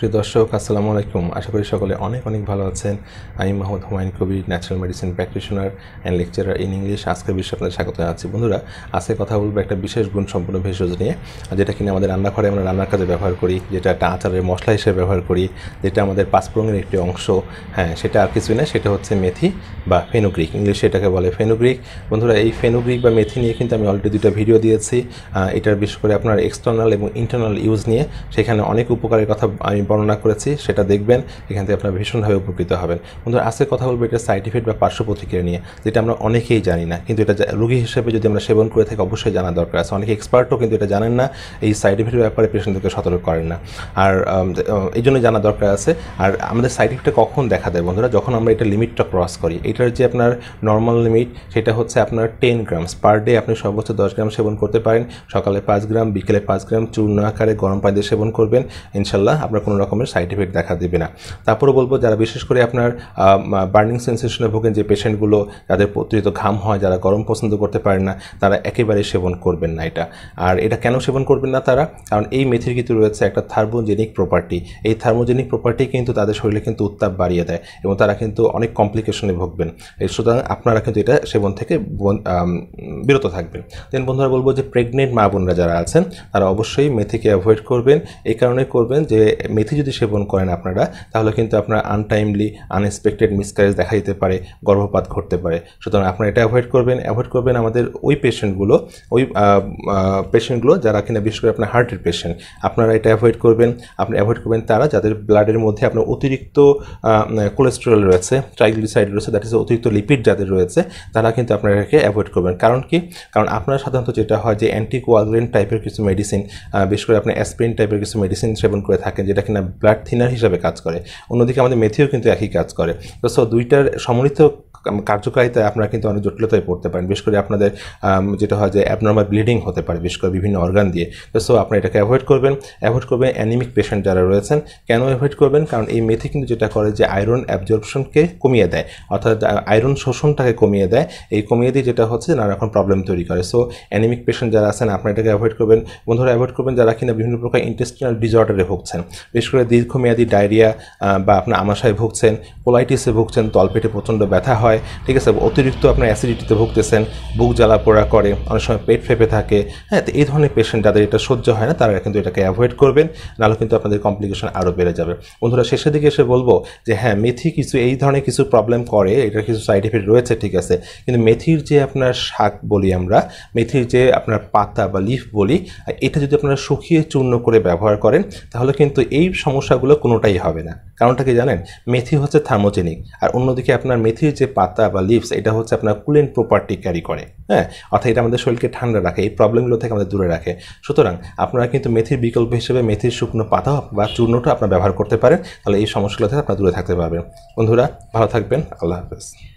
প্রিয় দর্শক আসসালামু আলাইকুম আশা করি সকলে অনেক অনেক ভালো আছেন আমি Mohammad Humayun Kabir natural medicine practitioner and lecturer in English আজকের বিশ্ব আপনাদের স্বাগত জানাচ্ছি বন্ধুরা আজকে কথা বলবো একটা বিশেষ গুণ সম্পূর্ণ ভেষজ নিয়ে যেটা কিনা আমাদের রান্নাঘরে আমরা রান্নার কাজে ব্যবহার করি যেটা একটা আচারের মশলা হিসেবে ব্যবহার করি যেটা আমাদের পাঁচপুরঙের একটি অংশ হ্যাঁ সেটা আর কিছুই না সেটা হচ্ছে মেথি বা ফেনুগ্রিক ইংলিশে এটাকে বলে ফেনুগ্রিক বন্ধুরা এই ফেনুগ্রিক বা মেথি নিয়ে কিন্তু আমি অলরেডি দুটা ভিডিও দিয়েছি এটার বিশেষ করে আপনার এক্সটার্নাল এবং ইন্টারনাল ইউজ নিয়ে সেখানে অনেক উপকারের কথা আমি বর্ণনা করেছি সেটা দেখবেন এখান থেকে আপনারা ভীষণভাবে উপকৃত হবেন বন্ধুরা আজকে কথা বলবো এটা সাইড ইফেক্ট বা পার্শ্ব প্রতিক্রিয়া নিয়ে যেটা আমরা অনেকেই জানি না কিন্তু এটা রোগী হিসেবে যদি আমরা সেবন করে থাকি অবশ্যই জানা দরকার আছে অনেকে এক্সপার্টও কিন্তু এটা জানেন না এই সাইড ইফেক্টের ব্যাপারে পেশেন্টদেরকে সতর্ক করেন না আর এই জন্য জানা দরকার আছে আর আমাদের সাইড ইফেক্টে কখন দেখা দেয় বন্ধুরা যখন আমরা এটা লিমিটটা ক্রস করি এটার যে আপনার নর্মাল লিমিট সেটা হচ্ছে আপনার টেন গ্রামস পার ডে আপনি সর্বোচ্চ দশ গ্রাম সেবন করতে পারেন সকালে পাঁচ গ্রাম বিকেলে পাঁচ গ্রাম চূর্ণ আকারে গরম পানিতে সেবন করবেন ইনশাল্লাহ আপনার কোনো রকমের সাইড এফেক্ট দেখা দেবে না তারপরে বলবো যারা বিশেষ করে আপনার বার্নিং সেন্সেশনে ভোগেন যে পেশেন্টগুলো যাদের অতিরিক্ত ঘাম হয় যারা গরম পছন্দ করতে পারে না তারা একেবারে সেবন করবেন না এটা আর এটা কেন সেবন করবেন না তারা কারণ এই মেথির কিন্তু রয়েছে একটা থার্মোজেনিক প্রপার্টি এই থার্মোজেনিক প্রপার্টি কিন্তু তাদের শরীরে কিন্তু উত্তাপ বাড়িয়ে দেয় এবং তারা কিন্তু অনেক কমপ্লিকেশনে ভুগবেন সুতরাং আপনারা কিন্তু এটা সেবন থেকে বিরত থাকবেন দেন বন্ধুরা বলবো যে প্রেগনেন্ট মা বোনরা যারা আছেন তারা অবশ্যই মেথিকে অ্যাভয়েড করবেন এই কারণে করবেন যে মেথি একসাথে যদি সেবন করেন আপনারা তাহলে কিন্তু আপনার আনটাইমলি আনএক্সপেক্টেড মিসকারেজ দেখা দিতে পারে গর্ভপাত ঘটতে পারে সুতরাং আপনারা এটা অ্যাভয়েড করবেন অ্যাভয়েড করবেন আমাদের ওই পেশেন্টগুলো ওই পেশেন্টগুলো যারা কিনা বিশেষ করে আপনার হার্টের পেশেন্ট আপনারা এটা অ্যাভয়েড করবেন আপনি অ্যাভয়েড করবেন তারা যাদের ব্লাডের মধ্যে আপনার অতিরিক্ত কোলেস্টেরল রয়েছে ট্রাইগ্লিসাইড রয়েছে দ্যাট ইজ অতিরিক্ত লিপিড যাদের রয়েছে তারা কিন্তু আপনারা এটাকে অ্যাভয়েড করবেন কারণ কি কারণ আপনারা সাধারণত যেটা হয় যে অ্যান্টিকোয়াগ্রেন টাইপের কিছু মেডিসিন বিশেষ করে আপনি অ্যাসপ্রিন টাইপের কিছু মেডিসিন সেবন করে থাকেন যেটা কিনা মানে ব্লাড থিনার হিসাবে কাজ করে অন্যদিকে আমাদের মেথিও কিন্তু একই কাজ করে তো সো দুইটার সমৃদ্ধ কার্যকারিতায় আপনারা কিন্তু অনেক জটিলতায় পড়তে পারেন বিশেষ করে আপনাদের যেটা হয় যে অ্যাবনর্মাল ব্লিডিং হতে পারে বিশেষ করে বিভিন্ন অর্গান দিয়ে তো সো আপনি এটাকে অ্যাভয়েড করবেন অ্যাভয়েড করবেন অ্যানিমিক পেশেন্ট যারা রয়েছেন কেন অ্যাভয়েড করবেন কারণ এই মেথি কিন্তু যেটা করে যে আয়রন অ্যাবজর্পশনকে কমিয়ে দেয় অর্থাৎ আয়রন শোষণটাকে কমিয়ে দেয় এই কমিয়ে দিয়ে যেটা হচ্ছে নানা রকম প্রবলেম তৈরি করে সো অ্যানিমিক পেশেন্ট যারা আছেন আপনারা এটাকে অ্যাভয়েড করবেন বন্ধুরা অ্যাভয়েড করবেন যারা কিনা বিভিন্ন প্রকার ইন্টেস্টিনাল ডিজর্ডারে ভুগছেন বিশেষ করে দীর্ঘমেয়াদী ডায়রিয়া বা আপনার আমাশায় ভুগছেন পোলাইটিসে ভুগছেন তলপেটে প্রচণ্ড ব্যথা হয় ঠিক আছে অতিরিক্ত আপনার অ্যাসিডিটিতে ভুগতেছেন বুক জ্বালা পোড়া করে অনেক সময় পেট ফেপে থাকে হ্যাঁ এই ধরনের পেশেন্ট যাদের এটা সহ্য হয় না তারা কিন্তু এটাকে অ্যাভয়েড করবেন নাহলে কিন্তু আপনাদের কমপ্লিকেশন আরও বেড়ে যাবে বন্ধুরা শেষের দিকে এসে বলবো যে হ্যাঁ মেথি কিছু এই ধরনের কিছু প্রবলেম করে এটার কিছু সাইড এফেক্ট রয়েছে ঠিক আছে কিন্তু মেথির যে আপনার শাক বলি আমরা মেথির যে আপনার পাতা বা লিফ বলি এটা যদি আপনারা শুকিয়ে চূর্ণ করে ব্যবহার করেন তাহলে কিন্তু এই সমস্যাগুলো কোনোটাই হবে না কারণটা কি জানেন মেথি হচ্ছে থার্মোজেনিক আর অন্যদিকে আপনার মেথির যে পাতা বা লিভস এটা হচ্ছে আপনার কুলেন প্রপার্টি ক্যারি করে হ্যাঁ অর্থাৎ এটা আমাদের শরীরকে ঠান্ডা রাখে এই প্রবলেমগুলো থেকে আমাদের দূরে রাখে সুতরাং আপনারা কিন্তু মেথির বিকল্প হিসেবে মেথির শুকনো পাতা বা চূর্ণটা আপনার ব্যবহার করতে পারেন তাহলে এই সমস্যাগুলো থেকে আপনারা দূরে থাকতে পারবেন বন্ধুরা ভালো থাকবেন আল্লাহ হাফেজ